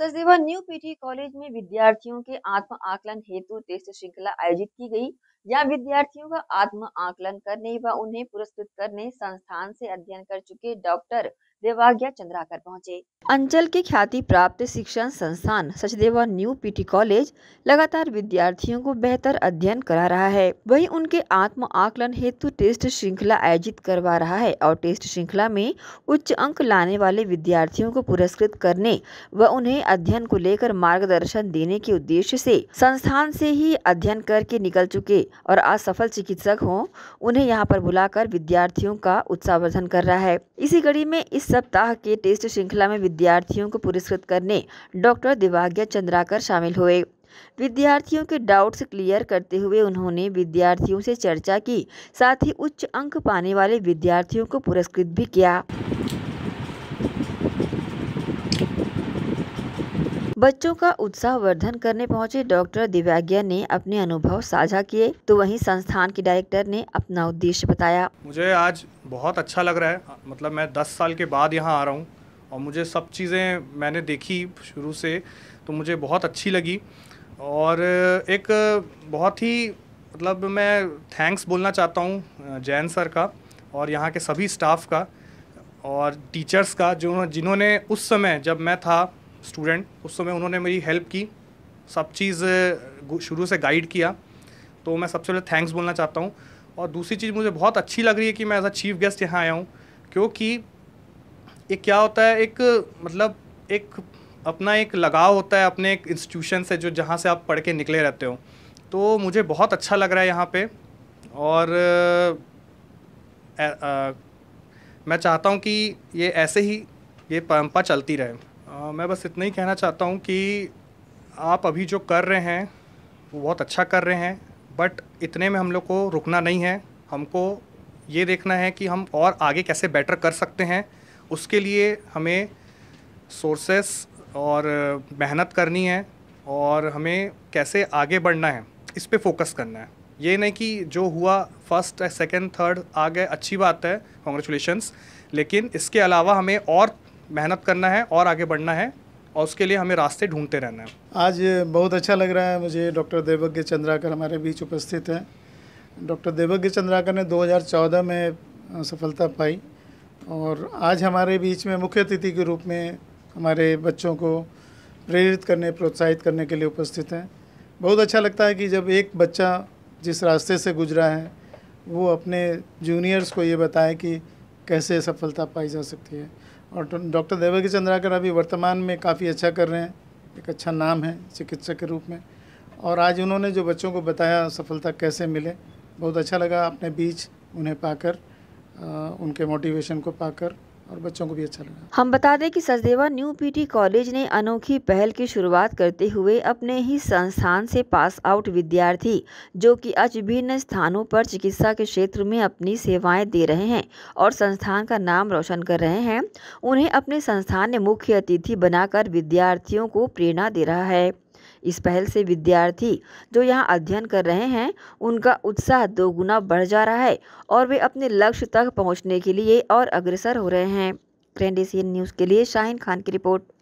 Sachdeva new PT college में विद्यार्थियों के आत्म आकलन हेतु टेस्ट श्रृंखला आयोजित की गई या विद्यार्थियों का आत्म आकलन करने व उन्हें पुरस्कृत करने संस्थान से अध्ययन कर चुके डॉक्टर देवाज्ञा चंद्राकर पहुंचे अंचल के ख्याति प्राप्त शिक्षण संस्थान सचदेवा न्यू पीटी कॉलेज लगातार विद्यार्थियों को बेहतर अध्ययन करा रहा है वहीं उनके आत्म आकलन हेतु टेस्ट श्रृंखला आयोजित करवा रहा है और टेस्ट श्रृंखला में उच्च अंक लाने वाले विद्यार्थियों को पुरस्कृत करने व उन्हें अध्ययन को लेकर मार्गदर्शन देने के उद्देश्य ऐसी संस्थान ऐसी ही अध्ययन करके निकल चुके और असफल चिकित्सक हों उन्हें यहाँ पर बुलाकर विद्यार्थियों का उत्साहवर्धन कर रहा है इसी कड़ी में इस सप्ताह के टेस्ट श्रृंखला में विद्यार्थियों को पुरस्कृत करने डॉक्टर दिवाग्ञा चंद्राकर शामिल हुए विद्यार्थियों के डाउट्स क्लियर करते हुए उन्होंने विद्यार्थियों से चर्चा की साथ ही उच्च अंक पाने वाले विद्यार्थियों को पुरस्कृत भी किया बच्चों का उत्साह वर्धन करने पहुंचे डॉक्टर दिव्याज्ञा ने अपने अनुभव साझा किए तो वहीं संस्थान के डायरेक्टर ने अपना उद्देश्य बताया मुझे आज बहुत अच्छा लग रहा है हाँ, मतलब मैं दस साल के बाद यहाँ आ रहा हूँ और मुझे सब चीज़ें मैंने देखी शुरू से तो मुझे बहुत अच्छी लगी और एक बहुत ही मतलब मैं थैंक्स बोलना चाहता हूँ जैन सर का और यहाँ के सभी स्टाफ का और टीचर्स का जो जिन्होंने उस समय जब मैं था स्टूडेंट उस समय उन्होंने मेरी हेल्प की सब चीज़ शुरू से गाइड किया तो मैं सबसे पहले थैंक्स बोलना चाहता हूँ और दूसरी चीज़ मुझे बहुत अच्छी लग रही है कि मैं एज अ चीफ गेस्ट यहाँ आया हूँ क्योंकि एक क्या होता है एक मतलब एक अपना एक लगाव होता है अपने एक इंस्टीट्यूशन से जो जहाँ से आप पढ़ के निकले रहते हो तो मुझे बहुत अच्छा लग रहा है यहाँ पे और आ, आ, मैं चाहता हूँ कि ये ऐसे ही ये परम्परा चलती रहे आ, मैं बस इतना ही कहना चाहता हूँ कि आप अभी जो कर रहे हैं वो बहुत अच्छा कर रहे हैं बट इतने में हम लोग को रुकना नहीं है हमको ये देखना है कि हम और आगे कैसे बेटर कर सकते हैं उसके लिए हमें सोर्सेस और मेहनत करनी है और हमें कैसे आगे बढ़ना है इस पर फोकस करना है ये नहीं कि जो हुआ फर्स्ट सेकेंड थर्ड आ गए अच्छी बात है कॉन्ग्रेचुलेशंस लेकिन इसके अलावा हमें और मेहनत करना है और आगे बढ़ना है और उसके लिए हमें रास्ते ढूंढते रहना है आज बहुत अच्छा लग रहा है मुझे डॉक्टर देवज्ञ चंद्राकर हमारे बीच उपस्थित हैं डॉक्टर देवज्ञ चंद्राकर ने 2014 में सफलता पाई और आज हमारे बीच में मुख्य अतिथि के रूप में हमारे बच्चों को प्रेरित करने प्रोत्साहित करने के लिए उपस्थित हैं बहुत अच्छा लगता है कि जब एक बच्चा जिस रास्ते से गुजरा है वो अपने जूनियर्स को ये बताएँ कि कैसे सफलता पाई जा सकती है और डॉक्टर देवकी चंद्राकर अभी वर्तमान में काफ़ी अच्छा कर रहे हैं एक अच्छा नाम है चिकित्सक के रूप में और आज उन्होंने जो बच्चों को बताया सफलता कैसे मिले बहुत अच्छा लगा अपने बीच उन्हें पाकर उनके मोटिवेशन को पाकर और बच्चों को भी अच्छा लगा हम बता दें कि सचदेवा न्यू पीटी कॉलेज ने अनोखी पहल की शुरुआत करते हुए अपने ही संस्थान से पास आउट विद्यार्थी जो कि आज विभिन्न स्थानों पर चिकित्सा के क्षेत्र में अपनी सेवाएं दे रहे हैं और संस्थान का नाम रोशन कर रहे हैं उन्हें अपने संस्थान ने मुख्य अतिथि बनाकर विद्यार्थियों को प्रेरणा दे रहा है इस पहल से विद्यार्थी जो यहाँ अध्ययन कर रहे हैं उनका उत्साह दोगुना बढ़ जा रहा है और वे अपने लक्ष्य तक पहुँचने के लिए और अग्रसर हो रहे हैं ट्रेंड एशियन न्यूज़ के लिए शाहिन खान की रिपोर्ट